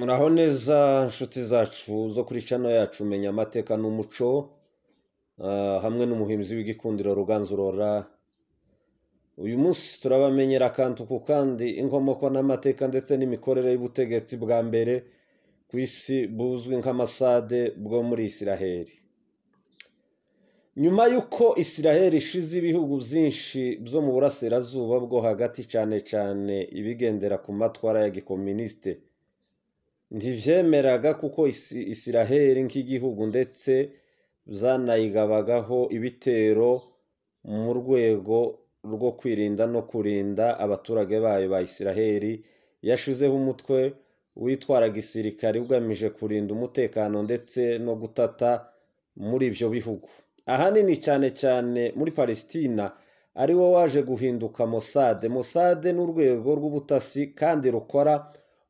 muraho neza nshuti zacu zo kuri cano yacu menya amateka n'umuco ah, hamwe n'umuhinzi w'igikundiro ruganzu rora uyu munsi turabamenyera akantu ku kandi inkomoko n'amateka ndetse n'imikorere y'ubutegetsi bwa mbere ku isi buzwi nk'amasade bwo muri isiraheli nyuma y'uko isiraheli ishize ibihugu byinshi byo mu burasirazuba bwo hagati cyane cyane ibigendera ku matwara ya gikominisite ntibyemeraga kuko isiraheli nk'igihugu ndetse zanayigabagaho ibitero mu rwego rwo kwirinda no kurinda abaturage bayo ba isiraheli yashizeho umutwe witwara gisirikare ugamije kurinda umutekano ndetse no gutata muri ibyo bihugu ahanini cyane cyane muri Palestina ariwo waje guhinduka mosade mosade n'urwego rw'ubutasi kandi rukora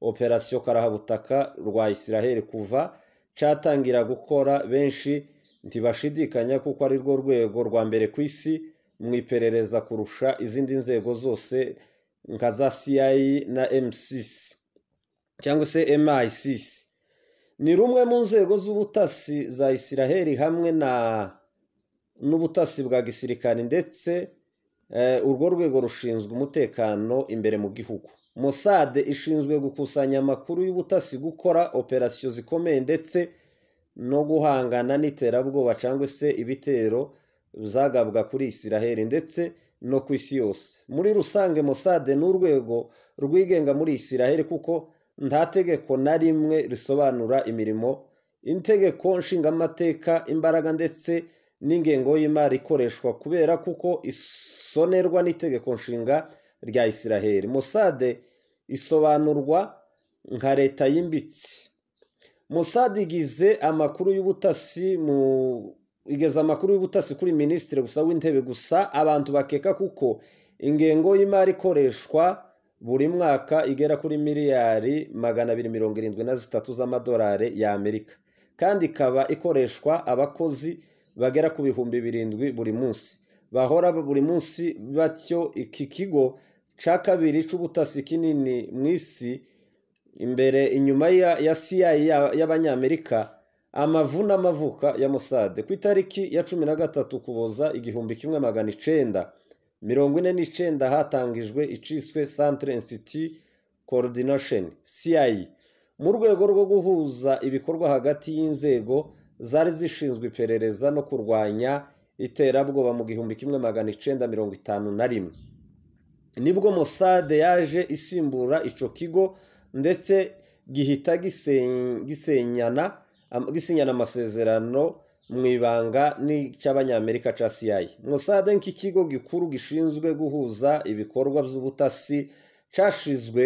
operasiyo karahabutaka rwa israheli kuva cyatangira gukora benshi ntibashidikanya kuko ari rwo rwego rwa mbere ku isi mu iperereza kurusha izindi nzego zose nka za siyayi na emusisi cyangwa se emayisisi ni rumwe mu nzego z'ubutasi za israheli hamwe na n'ubutasi bwa gisirikare ndetse eh, urwo rwego rushinzwe umutekano imbere mu gihugu mosade ishinzwe gukusanya amakuru y'ubutasi gukora operasiyo zikomeye ndetse no guhangana n'iterabwoba cyangwa se ibitero zagabwa kuri isiraheli ndetse no ku isi yose muri rusange mosade ni urwego rwigenga muri isiraheli kuko nta tegeko na rimwe risobanura imirimo integeko nshingamateka imbaraga ndetse n'ingengo y'imari ikoreshwa kubera kuko isonerwa n'itegeko nshinga rya isiraheli mosade isobanurwa nka leta yimbitse musada igize amakuru y'ubutasi mu igeza amakuru y'ubutasi kuri minisitiri gusa w'intebe gusa abantu bakeka kuko ingengo y'imari ikoreshwa buri mwaka igera kuri miliyari magana abiri mirongo irindwi na zitatu z'amadolari y'amerika kandi ikaba ikoreshwa abakozi bagera ku bihumbi birindwi buri munsi bahora buri munsi batyo iki kigo cya kabiri cy'ubutasi kinini mu isi imbere inyuma ya siya y'abanyamerika amavu n’amavuka ya musade ku itariki ya cumi na gatatu kuboza igihumbi kimwe magana icenda mirongo ine n'icyenda hatangijwe iciswe santire insiti korodinasheni siyayi mu rwego rwo guhuza ibikorwa hagati y'inzego zari zishinzwe iperereza no kurwanya iterabwoba mu gihumbi kimwe magana icyenda mirongo itanu na rimwe nibwo Mossad yaje isimbura icyo kigo ndetse gihita gisenyana gisinyana amasezerano mu ibanga n'icy'abanyamerika cya siyayi Mossad nk'ikigo gikuru gishinzwe guhuza ibikorwa by'ubutasi cyashizwe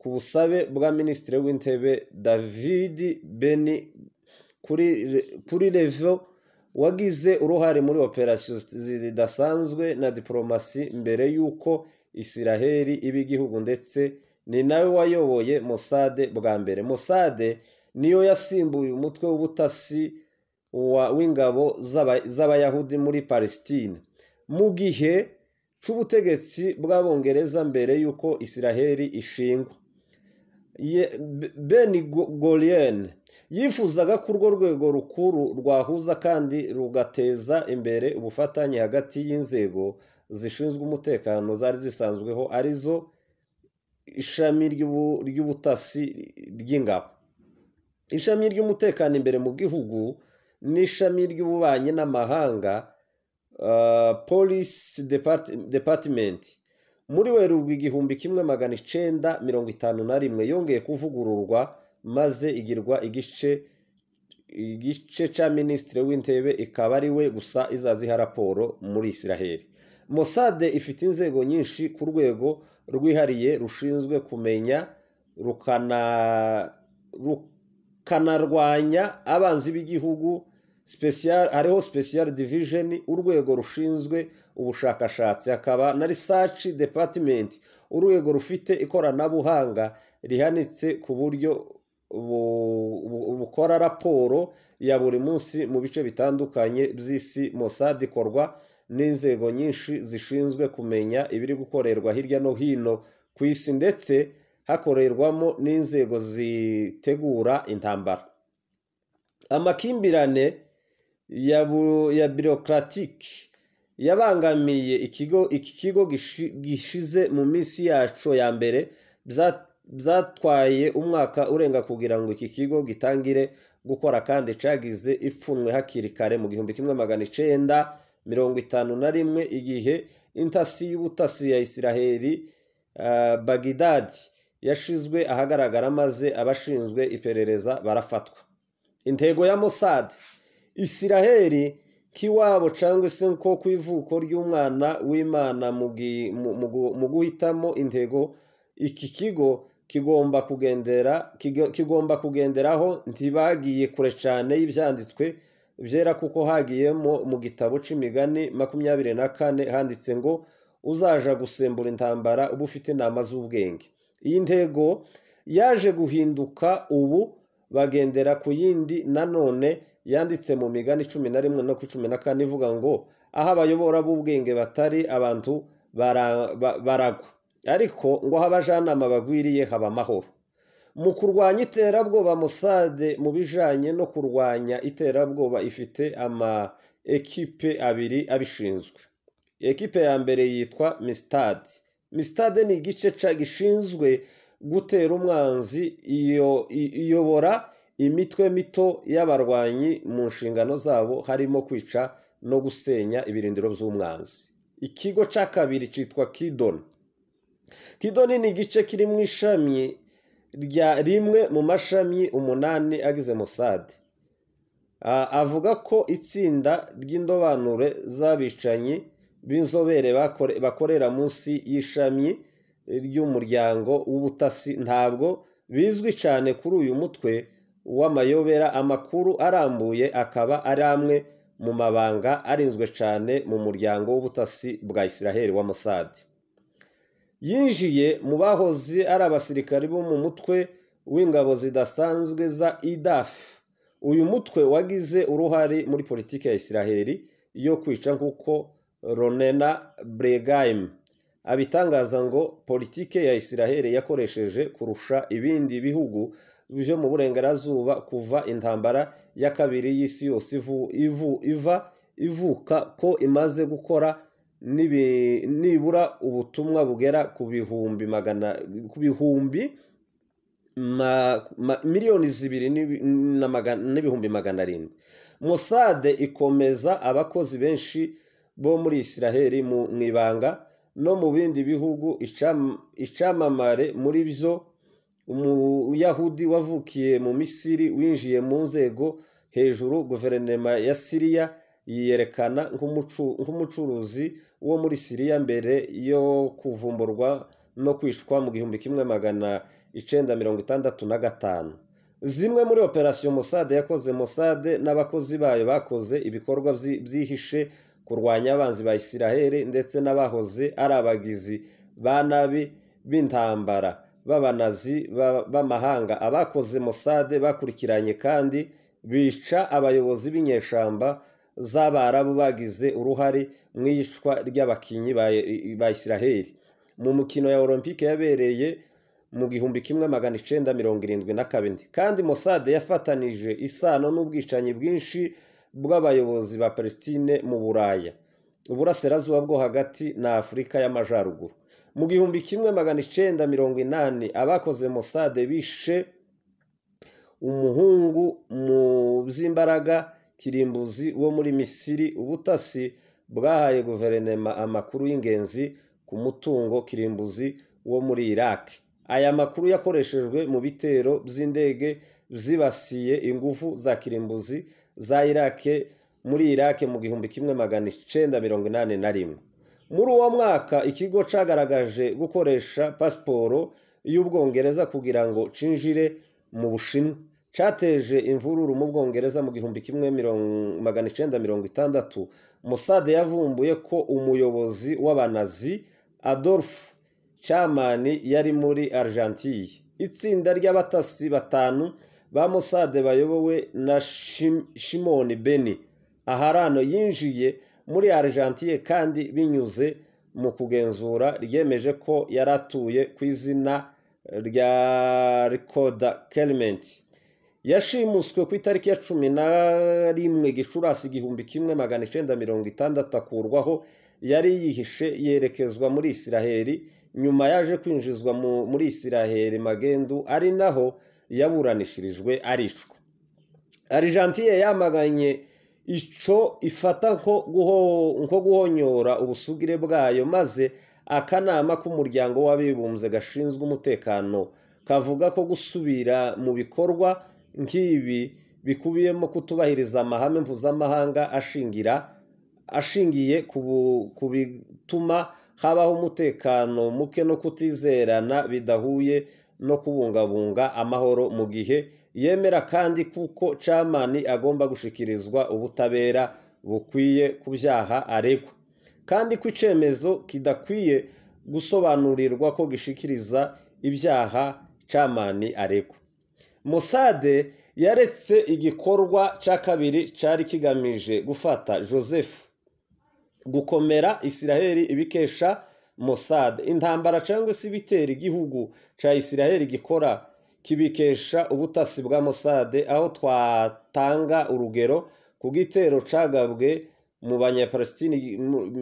ku busabe bwa minisitiri w'intebe david beni kuri revo wagize uruhare muri operasiyo zidasanzwe na diporomasi mbere y'uko Israheli iba ndetse ni nawe wayoboye musade bwa mbere musade niyo yasimbuye umutwe w'ubutasi w'ingabo z'abayahudi muri palestine mu gihe cy'ubutegetsi bw'abongereza mbere y'uko isiraheli ishingwa ben golien yifuzaga ko urwo rwego rukuru rwahuza kandi rugateza imbere ubufatanye hagati y'inzego zishinzwe umutekano zari zisanzweho arizo ishami ry'ubutasi ry'ingabo ishami ry'umutekano imbere mu gihugu n'ishami ry'ububanyi n'amahanga uh, polisi depatimenti muri werurwe igihumbi kimwe magana icyenda mirongo itanu na rimwe yongeye kuvugururwa maze igirwa igice igice cya minisitiri w'intebe ikaba ari we gusa izaziha raporo muri israheli Mossad ifite inzego nyinshi ku rwego rwihariye rushinzwe kumenya rukanarwanya abanzi b'igihugu hariho special division urwego rushinzwe ubushakashatsi hakaba na research department urwego rufite ikoranabuhanga rihanitse ku buryo bukora raporo ya buri munsi mu bice bitandukanye by'isi Mossad ikorwa n'inzego nyinshi zishinzwe kumenya ibiri gukorerwa hirya no hino ku isi ndetse hakorerwamo n'inzego zitegura intambara amakimbirane ya birokaratike yabangamiye iki kigo gishize mu minsi yacu ya mbere byatwaye umwaka urenga kugira ngo iki kigo gitangire gukora kandi cyagize ipfunwe hakiri kare mu gihumbi kimwe magana icyenda mirongo itanu na rimwe igihe intasi y'ubutasi ya Israheli uh, bagidadi yashizwe ahagaragara maze abashinzwe iperereza barafatwa intego ya mosade Israheli k'iwabo cyangwa se nko ku ivuko ry'umwana w'imana mu guhitamo intego iki kigo kigomba kugendera kigomba kugenderaho ntibagiye kure cyane y'ibyanditswe byera kuko hagiyemo mu gitabo cy'imigani makumyabiri na kane handitse ngo uzaja gusembura intambara uba ufite intama z'ubwenge iyi ntego yaje guhinduka ubu bagendera ku yindi nanone yanditse mu migani cumi na rimwe no ku cumi na kane ivuga ngo aho abayobora b'ubwenge batari abantu baragwa ariko ngo aho abajyanama bagwiriye haba amahoro mu kurwanya iterabwoba musade mu bijyanye no kurwanya iterabwoba ifite ama ekipe abiri abishinzwe ekipe ya mbere yitwa misitade misitade ni igice gishinzwe gutera umwanzi iyobora imitwe mito y'abarwanyi mu nshingano zabo harimo kwica no gusenya ibirindiro by'umwanzi ikigo cya kabiri cyitwa kidoni kidoni ni igice kiri mu ishami rya rimwe mu mashami umunani agize musade avuga ko itsinda ry'indobanure z'abicanyi b'inzobere bakorera munsi y'ishami ry'umuryango w'ubutasi ntabwo bizwi cyane kuri uyu mutwe w'amayobera amakuru arambuye akaba ari amwe mu mabanga arinzwe cyane mu muryango w'ubutasi bwa israheli wa musade yinjiye mu bahoze ari abasirikari bo mu mutwe w'ingabo zidasanzwe za Idaf. uyu mutwe wagize uruhare muri politiki ya israheli yo kwica nk'uko ronena bregaim abitangaza ngo politike ya israheli yakoresheje kurusha ibindi bihugu byo mu burengerazuba kuva intambara ya kabiri y'isi yose ivu ivu iva ivuka ko imaze gukora nibura ubutumwa bugera ku bihumbi magana ku bihumbi miliyoni zibiri n'ibihumbi magana arindwi musade ikomeza abakozi benshi bo muri israheli mu ibanga no mu bindi bihugu icamamare muri byo umuyahudi wavukiye mu misiri winjiye mu nzego hejuru guverinoma ya siriya yiyerekana nk'umucuruzi wo muri Siriya mbere yo kuvumburwa no kwicwa mu gihumbi kimwe magana icyenda mirongo itandatu na gatanu zimwe muri operasiyo Mossad yakoze Mossad n'abakozi bayo bakoze ibikorwa byihishe kurwanya abanzi ba Isiraheli ndetse n'abahoze ari abagizi ba nabi b'intambara b'abanazi b'amahanga abakoze Mossad bakurikiranye kandi bica abayobozi b'inyeshyamba, z'abarabu bagize uruhare mu iyicwa ry'abakinnyi ba israheli mu mukino ya olympique yabereye mu gihumbi kimwe magana icyenda mirongo irindwi na kabiri kandi mosade yafatanije isano n'ubwicanyi bwinshi bw'abayobozi ba palestine mu buraya uburasirazuba bwo hagati na afurika y'amajyaruguru mu gihumbi kimwe magana icyenda mirongo inani abakoze mosade bishe umuhungu mu by'imbaraga kirimbuzi wo muri misiri ubutasi bwahaye guverinema amakuru y'ingenzi ku mutungo kirimbuzi wo muri iraki aya makuru yakoreshejwe mu bitero by'indege zibasiye ingufu za kirimbuzi za iraki muri iraki mu gihumbi kimwe magana icyenda mirongo inani na rimwe muri uwo mwaka ikigo cyagaragaje gukoresha pasiporo y'ubwongereza kugira ngo cinjire mu bushinwa cyateje imvururu mu bwongereza mu gihumbi kimwe magana icyenda mirongo itandatu musade yavumbuye ko umuyobozi w'abanazi adolphe camani yari muri argentine itsinda ry'abatasi batanu ba musade bayobowe na shimoni beni aharano yinjiye muri argentine kandi binyuze mu kugenzura ryemeje ko yari atuye ku izina rya rikoda kelimenti yashimuswe ku itariki ya cumi na rimwe gicurasi igihumbi kimwe magana icyenda mirongo itandatu akurwaho yari yihishe yerekezwa muri isiraheli nyuma yaje kwinjizwa muri isiraheli magendu ari naho yaburanishirijwe aricwa arijantiye yamaganye icyo ifata nko guhonyora ubusugire bwayo maze akanama k'umuryango w'abibumbye gashinzwe umutekano kavuga ko gusubira mu bikorwa nk'ibi bikubiyemo kutubahiriza amahame mpuzamahanga ashingira ashingiye ku bituma habaho umutekano muke no kutizerana bidahuye no kubungabunga amahoro mu gihe yemera kandi kuko camani agomba gushikirizwa ubutabera bukwiye ku byaha aregwa kandi ko icyemezo kidakwiye gusobanurirwa ko gishikiriza ibyaha camani aregwa musade yaretse igikorwa cya kabiri cyari kigamije gufata joseph gukomera Israheli ibikesha musade intambara cyangwa se ibitera igihugu cya isiraheli gikora kibikesha ubutasi bwa musade aho twatanga urugero ku gitero cyagabwe mu banyapalestini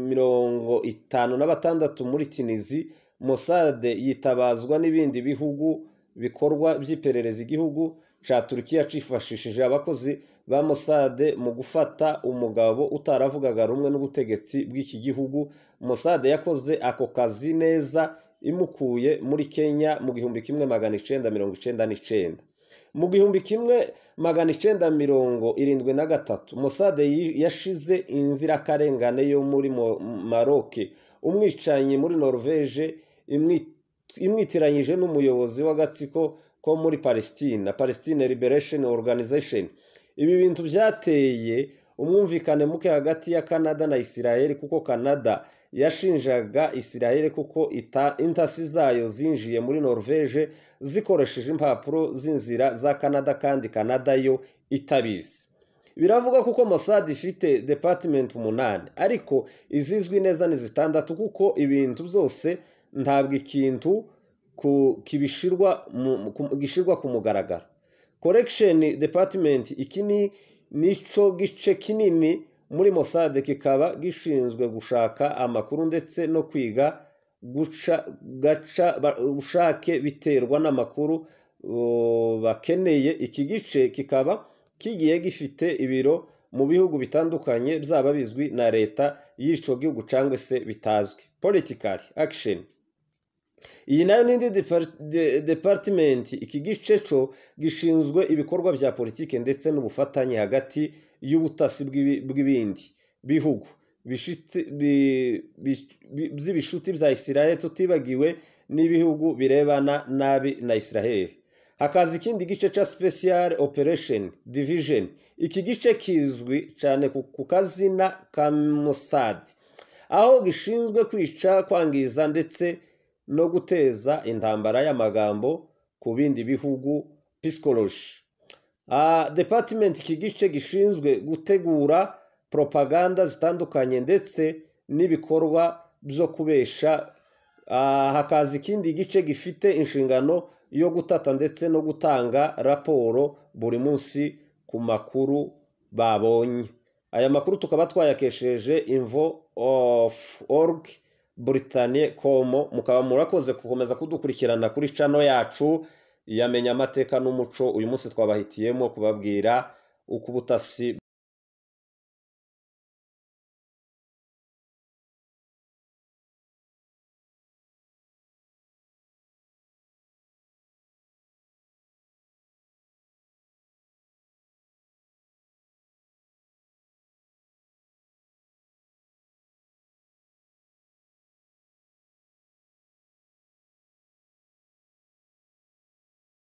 mirongo itanu na batandatu muri tinizi musade yitabazwa n'ibindi bihugu bikorwa by'iperereza igihugu ca Turkiya cifashishije abakozi ba Mossad mu gufata umugabo utaravugaga rumwe n'ubutegetsi bw'iki gihugu Mossad yakoze ako kazi neza imukuye muri Kenya mu gihumbi kimwe magana icenda mirongo icenda n'icenda mu gihumbi kimwe magana icenda mirongo irindwi na gatatu Mosade yashize inzirakarengane yo muri Maroke umwicanyi muri Norvège imwitiranyije n'umuyobozi w'agatsiko ko muri palesitine Palestine liberation organization ibi bintu byateye umwumvikane muke hagati ya canada na israel kuko canada yashinjaga israel kuko intasi zayo zinjiye muri norvege zikoresheje impapuro z'inzira za canada kandi canada yo itabizi biravuga kuko Mossad ifite Departement umunani ariko izizwi neza ni zitandatu kuko ibintu byose ntabwo ikintu gishyirwa ku mugaragaro korekisheni depatimenti iki nicyo gice kinini muri mosade kikaba gishinzwe gushaka amakuru ndetse no kwiga gaca ubushake biterwa n'amakuru bakeneye iki gice kikaba kigiye gifite ibiro mu bihugu bitandukanye byaba bizwi na leta y'icyo gihugu cyangwa se bitazwi politikari akisheni iyi nayo n'indi departimenti iki gice cyo gishinzwe ibikorwa bya politiki ndetse n'ubufatanye hagati y'ubutasi bw'ibindi bihugu by'ibishuti bya israel tutibagiwe n'ibihugu birebana nabi na israel hakaza ikindi gice cya special operation division iki gice kizwi cyane ku kazina ka musadi aho gishinzwe kwica kwangiza ndetse no guteza intambara y'amagambo ku bindi bihugu pisikoloji depatimenti iki gice gishinzwe gutegura poropaganda zitandukanye ndetse n'ibikorwa byo kubesha hakaza ikindi gice gifite inshingano yo gutata ndetse no gutanga raporo buri munsi ku makuru babonye aya makuru tukaba twayakesheje imvo ofu orugi buritane komo mukaba murakoze gukomeza kudukurikirana kuri cano yacu yamenya amateka n'umuco uyu munsi twabahitiyemo kubabwira uko ubutasi